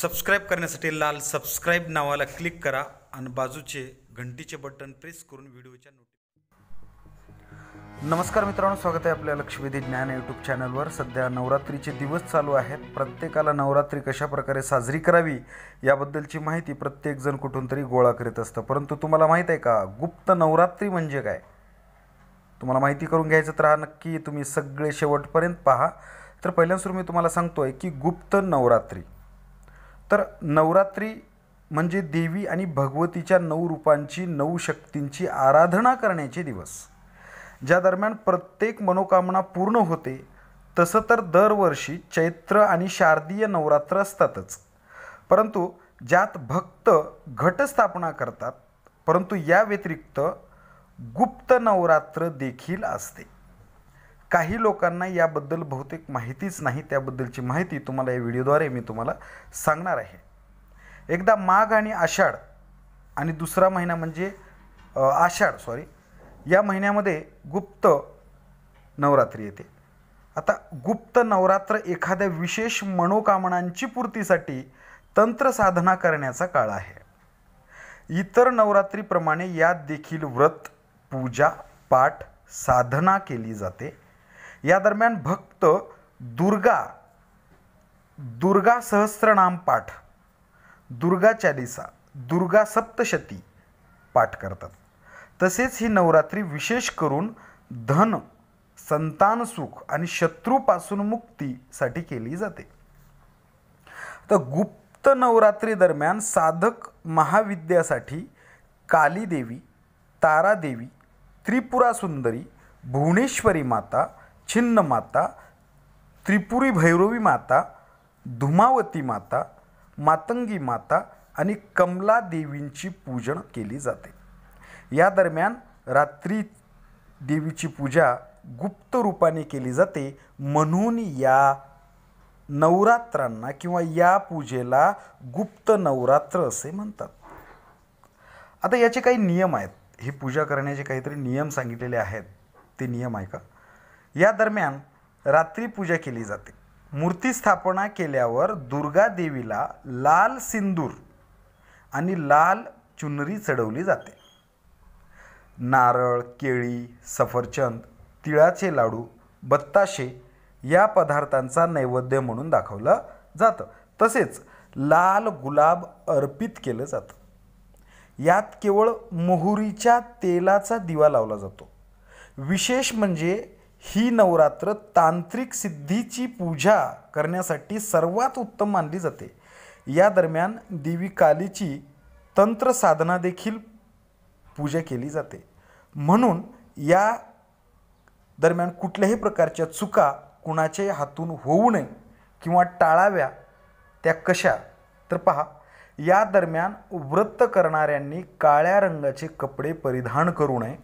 subscribe करण्यासाठी लाल subscribe नावाला क्लिक करा आणि बाजूचे घंटीचे बटन प्रेस करून व्हिडिओच्या नमस्कार मित्रांनो स्वागत आहे आपल्या लक्ष्मीदी ज्ञान यूट्यूब चॅनलवर सध्या नवरात्रीचे दिवस चालू आहेत प्रत्येकाला नवरात्री कशा प्रकारे साजरी करावी याबद्दलची माहिती प्रत्येकजण कुठून तरी गोळा करीत असतं परंतु तुम्हाला माहीत आहे का गुप्त नवरात्री म्हणजे काय तुम्हाला माहिती करून घ्यायचं तर हा नक्की तुम्ही सगळे शेवटपर्यंत पहा तर पहिल्यांदा मी तुम्हाला सांगतो आहे की गुप्त नवरात्री तर नवरात्री म्हणजे देवी आणि भगवतीच्या नऊ रूपांची नऊ शक्तींची आराधना करण्याचे दिवस ज्या दरम्यान प्रत्येक मनोकामना पूर्ण होते तसं तर दरवर्षी चैत्र आणि शारदीय नवरात्र असतातच परंतु ज्यात भक्त घटस्थापना करतात परंतु या व्यतिरिक्त गुप्त नवरात्र देखील असते काही लोकांना याबद्दल बहुतेक माहितीच नाही त्याबद्दलची माहिती तुम्हाला या व्हिडिओद्वारे मी तुम्हाला सांगणार आहे एकदा माघ आणि आषाढ आणि दुसरा महिना म्हणजे आषाढ सॉरी या महिन्यामध्ये गुप्त नवरात्री येते आता गुप्त नवरात्र एखाद्या विशेष मनोकामनांची पूर्तीसाठी तंत्रसाधना करण्याचा काळ आहे इतर नवरात्रीप्रमाणे यात देखील व्रत पूजा पाठ साधना केली जाते या दरम्यान भक्त दुर्गा दुर्गा सहस्रनाम पाठ दुर्गा चालिसा दुर्गा सप्तशती पाठ करतात तसेच ही नवरात्री विशेष करून धन संतान सुख आणि शत्रूपासून मुक्तीसाठी केली जाते तर गुप्त नवरात्री दरम्यान साधक महाविद्यासाठी कालीदेवी तारादेवी त्रिपुरा सुंदरी भुवनेश्वरी माता छिन्न माता त्रिपुरी भैरवी माता धुमावती माता मातंगी माता आणि कमला देवींची पूजन केली जाते या दरम्यान रात्री देवीची पूजा गुप्त रूपाने केली जाते म्हणून या नवरात्रांना किंवा या पूजेला गुप्त नवरात्र असे म्हणतात आता याचे काही नियम आहेत ही पूजा करण्याचे काहीतरी नियम सांगितलेले आहेत ते नियम आहे का या दरम्यान रात्री पूजा केली जाते मूर्ती स्थापना केल्यावर दुर्गा देवीला लाल सिंदूर आणि लाल चुनरी चढवली जाते नारळ केळी सफरचंद तिळाचे लाडू बत्ताशे या पदार्थांचा नैवेद्य म्हणून दाखवलं जातं तसेच लाल गुलाब अर्पित केलं जातं यात केवळ मोहरीच्या तेलाचा दिवा लावला जातो विशेष म्हणजे ही नवरात्र तांत्रिक सिद्धीची पूजा करण्यासाठी सर्वात उत्तम मानली जाते या दरम्यान देवी कालीची तंत्र साधना देखील पूजा केली जाते म्हणून या दरम्यान कुठल्याही प्रकारच्या चुका कुणाच्याही हातून होऊ नये किंवा टाळाव्या त्या कशा तर पहा या दरम्यान व्रत करणाऱ्यांनी काळ्या रंगाचे कपडे परिधान करू नये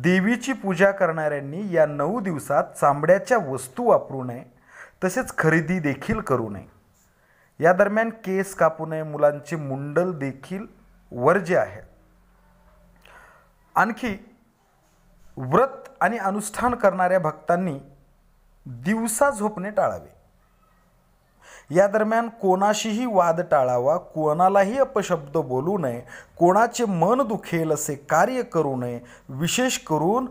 देवीची पूजा करणाऱ्यांनी या नऊ दिवसात चांबड्याच्या वस्तू वापरू नये तसेच खरेदी देखील करू नये या दरम्यान केस कापू नये मुलांचे मुंडल देखील वर्ज्य आहे आणखी व्रत आणि अनुष्ठान करणाऱ्या भक्तांनी दिवसा झोपणे टाळावे या दरम्यान कोणाशीही वाद टाळावा कोणालाही अपशब्द बोलू नये कोणाचे मन दुखेल असे कार्य करू नये विशेष करून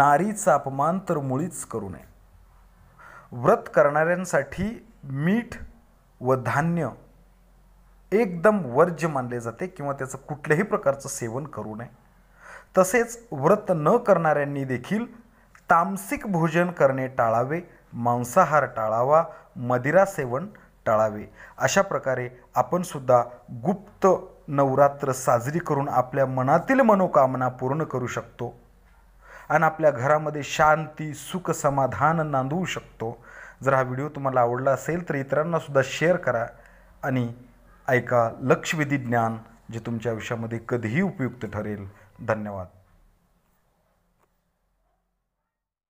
नारीचा अपमान तर मुळीच करू नये व्रत करणाऱ्यांसाठी मीठ व धान्य एकदम वर्ज्य मानले जाते किंवा त्याचं कुठल्याही प्रकारचं सेवन करू नये तसेच व्रत न करणाऱ्यांनी देखील तामसिक भोजन करणे टाळावे मांसाहार टाळावा मदिरा सेवन टाळावे अशा प्रकारे आपणसुद्धा गुप्त नवरात्र साजरी करून आपल्या मनातील मनोकामना पूर्ण करू शकतो आणि आपल्या घरामध्ये शांती सुख समाधान नांदवू शकतो जर हा व्हिडिओ तुम्हाला आवडला असेल तर इतरांनासुद्धा शेअर करा आणि ऐका लक्षवेधी ज्ञान जे तुमच्या आयुष्यामध्ये कधीही उपयुक्त ठरेल धन्यवाद